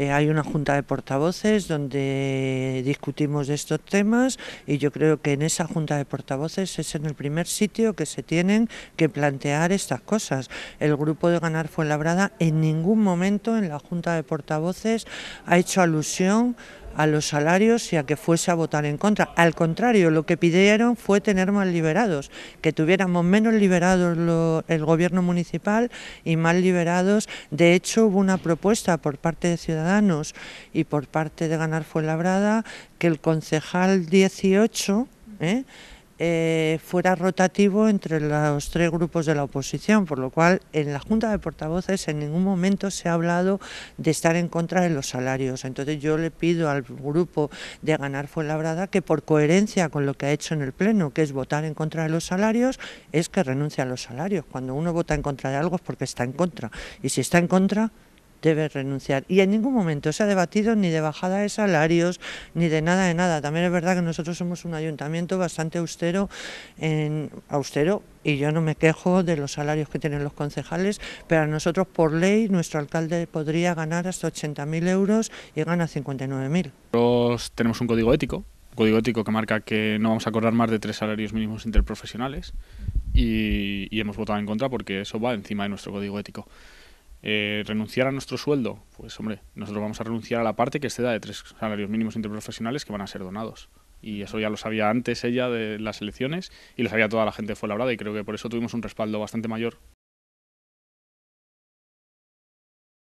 Eh, hay una junta de portavoces donde discutimos estos temas y yo creo que en esa junta de portavoces es en el primer sitio que se tienen que plantear estas cosas. El grupo de Ganar Fuenlabrada en ningún momento en la junta de portavoces ha hecho alusión a los salarios y a que fuese a votar en contra. Al contrario, lo que pidieron fue tener más liberados, que tuviéramos menos liberados el gobierno municipal y más liberados. De hecho, hubo una propuesta por parte de Ciudadanos y por parte de Ganar fue labrada que el concejal 18... ¿eh? Eh, fuera rotativo entre los tres grupos de la oposición, por lo cual en la Junta de Portavoces en ningún momento se ha hablado de estar en contra de los salarios. Entonces yo le pido al grupo de Ganar Fuenlabrada que por coherencia con lo que ha hecho en el Pleno, que es votar en contra de los salarios, es que renuncie a los salarios. Cuando uno vota en contra de algo es porque está en contra. Y si está en contra, debe renunciar. Y en ningún momento se ha debatido ni de bajada de salarios, ni de nada de nada. También es verdad que nosotros somos un ayuntamiento bastante austero, en, austero y yo no me quejo de los salarios que tienen los concejales, pero nosotros por ley nuestro alcalde podría ganar hasta 80.000 euros y gana 59.000. Nosotros tenemos un código ético, un código ético que marca que no vamos a cobrar más de tres salarios mínimos interprofesionales y, y hemos votado en contra porque eso va encima de nuestro código ético. Eh, renunciar a nuestro sueldo, pues hombre, nosotros vamos a renunciar a la parte que se da de tres salarios mínimos interprofesionales que van a ser donados. Y eso ya lo sabía antes ella de las elecciones y lo sabía toda la gente fue labrada y creo que por eso tuvimos un respaldo bastante mayor